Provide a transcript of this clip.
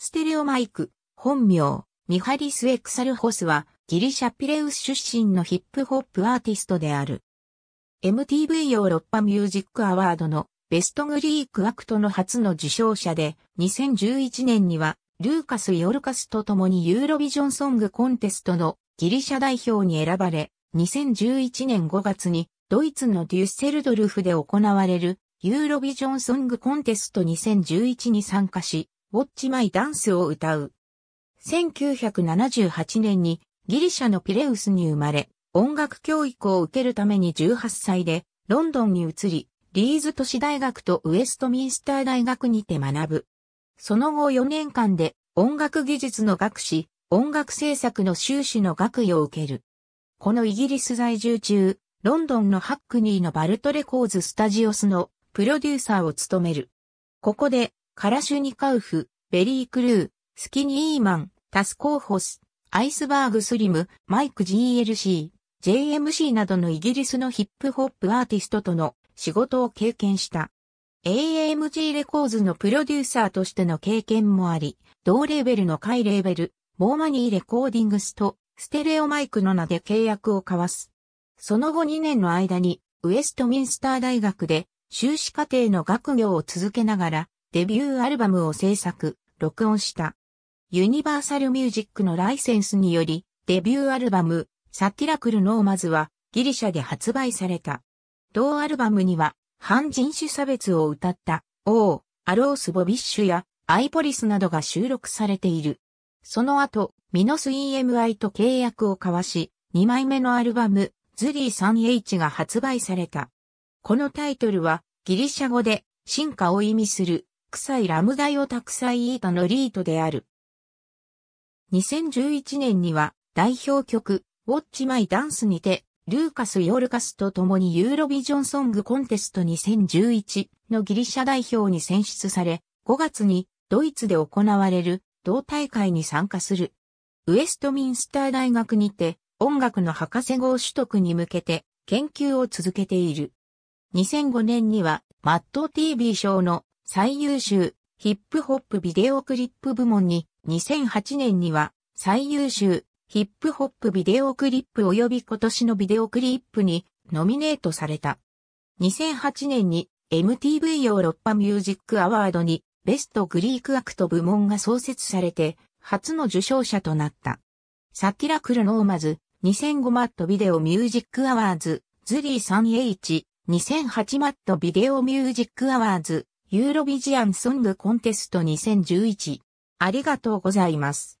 ステレオマイク、本名、ミハリス・エクサルホスは、ギリシャピレウス出身のヒップホップアーティストである。MTV ヨーロッパミュージックアワードのベストグリークアクトの初の受賞者で、2011年には、ルーカス・ヨルカスと共にユーロビジョンソングコンテストのギリシャ代表に選ばれ、2011年5月にドイツのデュッセルドルフで行われるユーロビジョンソングコンテスト2011に参加し、ウォッチマイダンスを歌う。1978年にギリシャのピレウスに生まれ、音楽教育を受けるために18歳でロンドンに移り、リーズ都市大学とウエストミンスター大学にて学ぶ。その後4年間で音楽技術の学士、音楽制作の修士の学位を受ける。このイギリス在住中、ロンドンのハックニーのバルトレコーズスタジオスのプロデューサーを務める。ここでカラシュニカウフ、ベリー・クルー、スキニーマン、タスコーホス、アイスバーグ・スリム、マイク GLC、JMC などのイギリスのヒップホップアーティストとの仕事を経験した。AMG レコーズのプロデューサーとしての経験もあり、同レーベルの下レーベル、モーマニーレコーディングスとステレオマイクの名で契約を交わす。その後2年の間にウエストミンスター大学で修士課程の学業を続けながらデビューアルバムを制作、録音した。ユニバーサルミュージックのライセンスにより、デビューアルバム、サティラクルノーマズはギリシャで発売された。同アルバムには、反人種差別を歌った、王、アロース・ボビッシュや、アイポリスなどが収録されている。その後、ミノス EMI と契約を交わし、2枚目のアルバム、ズリー 3H が発売された。このタイトルは、ギリシャ語で、進化を意味する、臭いラムダオタクサイイータのリートである。2011年には代表曲、ウォッチマイダンスにて、ルーカス・ヨルカスと共にユーロビジョンソングコンテスト2011のギリシャ代表に選出され、5月にドイツで行われる同大会に参加する。ウェストミンスター大学にて音楽の博士号取得に向けて研究を続けている。2005年にはマット TV 賞の最優秀ヒップホップビデオクリップ部門に2008年には最優秀ヒップホップビデオクリップ及び今年のビデオクリップにノミネートされた。2008年に MTV ヨーロッパミュージックアワードにベストグリークアクト部門が創設されて初の受賞者となった。サキラクルノーマズ2005マットビデオミュージックアワーズズリー 3H2008 マットビデオミュージックアワーズユーロビジアンソングコンテスト2011。ありがとうございます。